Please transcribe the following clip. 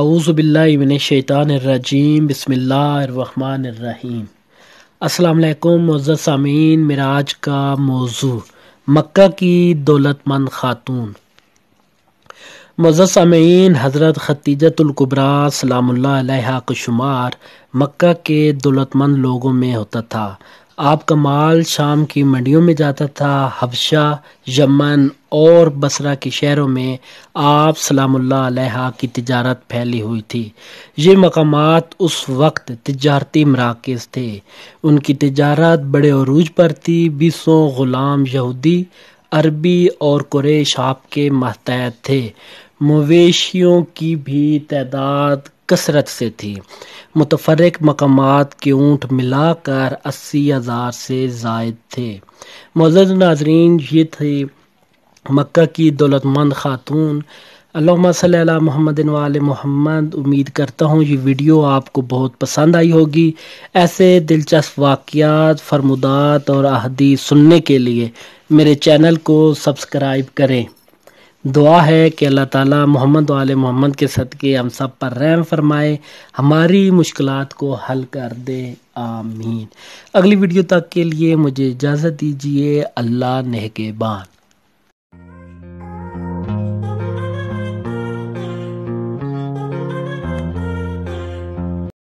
आऊज़बिल्लाशैतानरजीम बसमीम अल्लाम मज़्ज़ सामीन मेरा आज का मौजू मक्का की दौलतमंद ख़ातून मज़्ज़ सामीन हज़रत ख़तीजतुल्कुबरा सलाम्ला को शुमार मक्का के दौलतमंद लोगों में होता था आपका माल शाम की मंडियों में जाता था हबशा यमन और बसरा के शहरों में आप सलामुल्लाह की तजारत फैली हुई थी ये मकाम उस वक्त तजारती मराकज़ थे उनकी तजारत बड़े अरूज पर थी बीसों ग़ुलाम यहूदी अरबी और कुरेश आपके मतहत थे मवेशियों की भी तादाद कसरत से थी मुतफरक मकाम के ऊँट मिलाकर अस्सी हज़ार से जायद थे मज़द नाजरीन ये थे मक्का की दौलतमंद खातून अल्लाह मोहम्मद वाल मोहम्मद उम्मीद करता हूँ ये वीडियो आपको बहुत पसंद आई होगी ऐसे दिलचस्प वाक़ात फरमुदात और अहदी सुनने के लिए मेरे चैनल को सब्सक्राइब करें दुआ है कि अल्लाह ताला मोहम्मद वाल मोहम्मद के सदक़े हम सब पर रहम फरमाए हमारी मुश्किल को हल कर दे आमीन अगली वीडियो तक के लिए मुझे इजाज़त दीजिए अल्लाह नेहकेबान